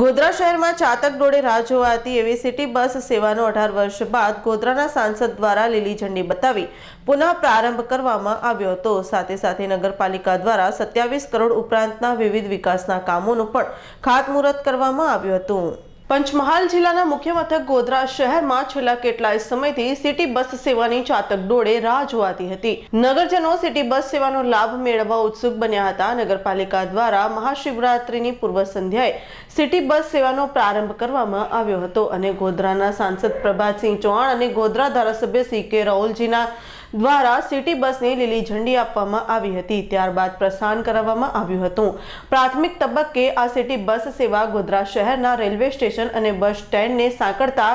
ગોધરા શહેરમાં ચાતક ડોળે રાહ જોવાતી એવી સિટી બસ સેવાનો અઢાર વર્ષ બાદ ગોધરાના સાંસદ દ્વારા લીલી ઝંડી બતાવી પુનઃ પ્રારંભ કરવામાં આવ્યો હતો સાથે સાથે નગરપાલિકા દ્વારા સત્યાવીસ કરોડ ઉપરાંતના વિવિધ વિકાસના કામોનું પણ ખાતમુહૂર્ત કરવામાં આવ્યું હતું પંચમહાલ જિલ્લાના મુખ્ય મથક ગોધરા શહેરમાં છેલ્લા કેટલાય સમયથી સિટી બસ સેવાની ચાતક ડોળે રાહ જોવાતી હતી નગરજનો સિટી બસ સેવાનો લાભ મેળવવા ઉત્સુક બન્યા હતા નગરપાલિકા દ્વારા મહાશિવરાત્રીની પૂર્વ સંધ્યાએ સિટી બસ સેવાનો પ્રારંભ કરવામાં આવ્યો હતો અને ગોધરાના સાંસદ પ્રભાતસિંહ ચૌહાણ અને ગોધરા ધારાસભ્ય સી કે રાહુલજીના દ્વારા સિટી બસને લીલી ઝંડી આપવામાં આવી હતી ત્યારબાદ પ્રસ્થાન કરાવવામાં આવ્યું હતું પ્રાથમિક તબક્કે આ સિટી બસ સેવા ગોધરા શહેરના રેલવે સ્ટેશન અને બસ સ્ટેન્ડને સાંકળતા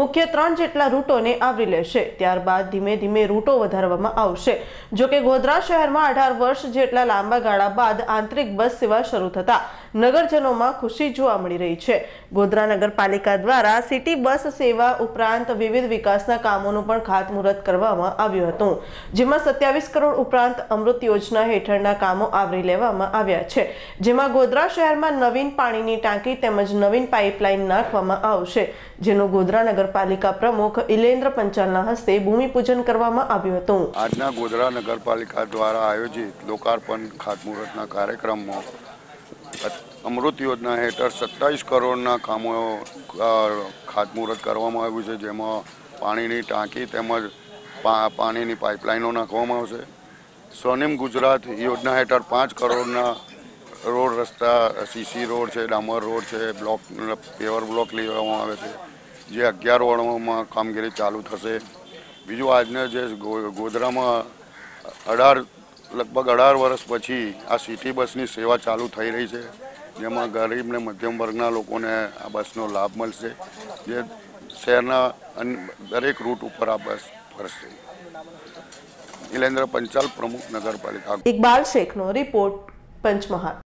મુખ્ય ત્રણ જેટલા રૂટોને આવરી લેશે ત્યારબાદ ધીમે ધીમે રૂટો વધારવામાં આવશે જોકે ગોધરા શહેરમાં અઢાર વર્ષ જેટલા લાંબા ગાળા બાદ આંતરિક બસ સેવા શરૂ થતાં નગરજનોમાં ખુશી જોવા મળી રહી છે ગોધરા નગરપાલિકા દ્વારા સિટી બસ સેવા ઉપરાંત વિવિધ વિકાસના કામોનું પણ ખાતમુહૂર્ત કરવામાં આવ્યું હતું જેમાં સત્યાવીસ કરોડ ઉપરાંત અમૃત યોજના હેઠળના કામો આવરી લેવામાં આવ્યા છે જેમાં ગોધરા શહેરમાં નવીન પાણીની ટાંકી તેમજ નવીન પાઇપલાઇન નાખવામાં આવશે જેનું ગોધરા નગરપાલિકા પ્રમુખ ઇલેન્દ્ર પંચાલના હસ્તે ભૂમિપૂજન કરવામાં આવ્યું હતું આજના ગોધરા નગરપાલિકા દ્વારા આયોજિત લોકાર્પણ ખાતમુહૂર્તના કાર્યક્રમમાં અમૃત યોજના હેઠળ સત્તાવીસ કરોડના કામો ખાતમુહૂર્ત કરવામાં આવ્યું છે જેમાં પાણીની ટાંકી તેમજ પાણીની પાઇપલાઇનો નાખવામાં આવશે સ્વનિમ ગુજરાત યોજના હેઠળ પાંચ કરોડના રોડ રસ્તા સીસી રોડ છે ડામર રોડ છે બ્લોક પેવર બ્લોક લેવામાં આવે છે જે અગિયાર વર્ડોમાં કામગીરી ચાલુ થશે બીજું આજના જે ગોધરામાં અઢાર લગભગ અઢાર વર્ષ પછી આ સિટી બસની સેવા ચાલુ થઈ રહી છે જેમાં ગરીબ ને મધ્યમ વર્ગના લોકોને આ બસનો લાભ મળશે જે શહેરના દરેક રૂટ ઉપર આ બસ ફરશે નિલેન્દ્ર પંચાલ પ્રમુખ નગરપાલિકા ઇકબાલ શેખનો રિપોર્ટ પંચમહાલ